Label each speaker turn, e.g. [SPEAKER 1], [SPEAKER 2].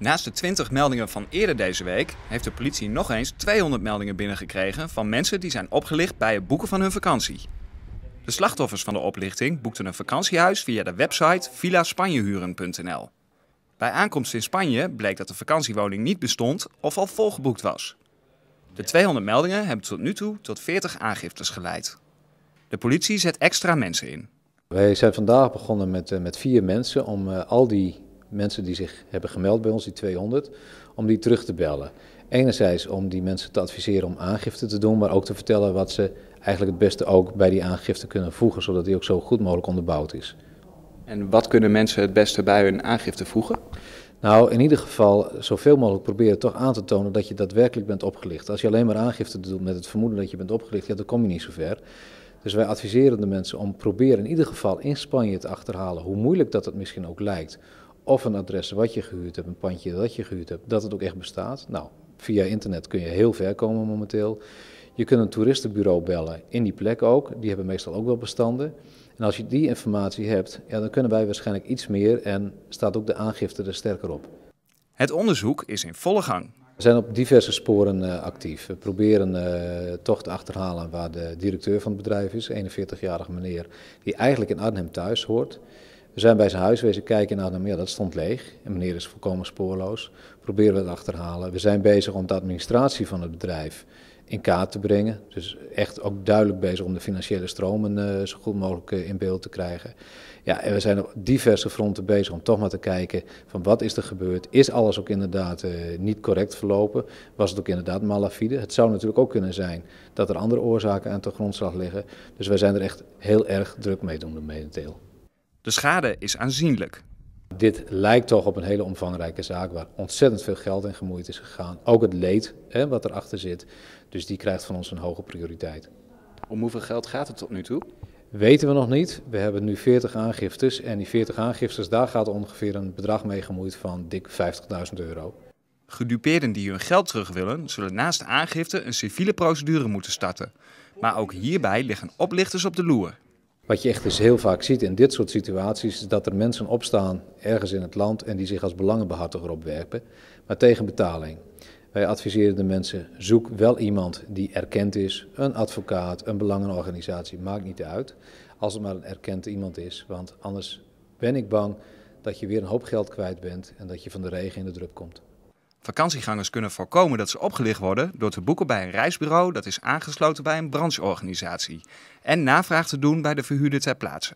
[SPEAKER 1] Naast de 20 meldingen van eerder deze week heeft de politie nog eens 200 meldingen binnengekregen van mensen die zijn opgelicht bij het boeken van hun vakantie. De slachtoffers van de oplichting boekten een vakantiehuis via de website villaspanjehuren.nl. Bij aankomst in Spanje bleek dat de vakantiewoning niet bestond of al volgeboekt was. De 200 meldingen hebben tot nu toe tot 40 aangiftes geleid. De politie zet extra mensen in.
[SPEAKER 2] Wij zijn vandaag begonnen met, eh, met vier mensen om eh, al die mensen die zich hebben gemeld bij ons, die 200, om die terug te bellen. Enerzijds om die mensen te adviseren om aangifte te doen, maar ook te vertellen wat ze eigenlijk het beste ook bij die aangifte kunnen voegen, zodat die ook zo goed mogelijk onderbouwd is.
[SPEAKER 1] En wat kunnen mensen het beste bij hun aangifte voegen?
[SPEAKER 2] Nou, in ieder geval zoveel mogelijk proberen toch aan te tonen dat je daadwerkelijk bent opgelicht. Als je alleen maar aangifte doet met het vermoeden dat je bent opgelicht, ja, dan kom je niet zo ver. Dus wij adviseren de mensen om proberen in ieder geval in Spanje te achterhalen, hoe moeilijk dat het misschien ook lijkt, of een adres wat je gehuurd hebt, een pandje dat je gehuurd hebt, dat het ook echt bestaat. Nou, via internet kun je heel ver komen momenteel. Je kunt een toeristenbureau bellen in die plek ook. Die hebben meestal ook wel bestanden. En als je die informatie hebt, ja, dan kunnen wij waarschijnlijk iets meer en staat ook de aangifte er sterker op. Het onderzoek is in volle gang. We zijn op diverse sporen eh, actief. We proberen eh, toch te achterhalen waar de directeur van het bedrijf is, 41-jarige meneer, die eigenlijk in Arnhem thuis hoort. We zijn bij zijn huis wezen kijken naar dat stond leeg. En meneer is volkomen spoorloos. Proberen we het achterhalen. We zijn bezig om de administratie van het bedrijf in kaart te brengen. Dus echt ook duidelijk bezig om de financiële stromen eh, zo goed mogelijk eh, in beeld te krijgen. Ja, en we zijn op diverse fronten bezig om toch maar te kijken van wat is er gebeurd. Is alles ook inderdaad eh, niet correct verlopen? Was het ook inderdaad malafide? Het zou natuurlijk ook kunnen zijn dat er andere oorzaken aan de grondslag liggen. Dus wij zijn er echt heel erg druk mee doen medenteel. De
[SPEAKER 1] schade is aanzienlijk.
[SPEAKER 2] Dit lijkt toch op een hele omvangrijke zaak waar ontzettend veel geld in gemoeid is gegaan. Ook het leed hè, wat erachter zit. Dus die krijgt van ons een hoge prioriteit. Om hoeveel geld gaat het tot nu toe? Weten we nog niet. We hebben nu 40 aangiftes. En die 40 aangiftes, daar gaat ongeveer een bedrag mee gemoeid van
[SPEAKER 1] dik 50.000 euro. Gedupeerden die hun geld terug willen, zullen naast aangifte een civiele procedure moeten starten. Maar ook hierbij liggen oplichters op de loer. Wat je
[SPEAKER 2] echt dus heel vaak ziet in dit soort situaties, is dat er mensen opstaan ergens in het land en die zich als belangenbehartiger opwerpen, maar tegen betaling. Wij adviseren de mensen, zoek wel iemand die erkend is, een advocaat, een belangenorganisatie, maakt niet uit. Als het maar een erkend iemand is, want anders ben ik bang dat je weer een hoop geld kwijt bent en
[SPEAKER 1] dat je van de regen in de drup komt. Vakantiegangers kunnen voorkomen dat ze opgelicht worden door te boeken bij een reisbureau dat is aangesloten bij een brancheorganisatie en navraag te doen bij de verhuurder ter plaatse.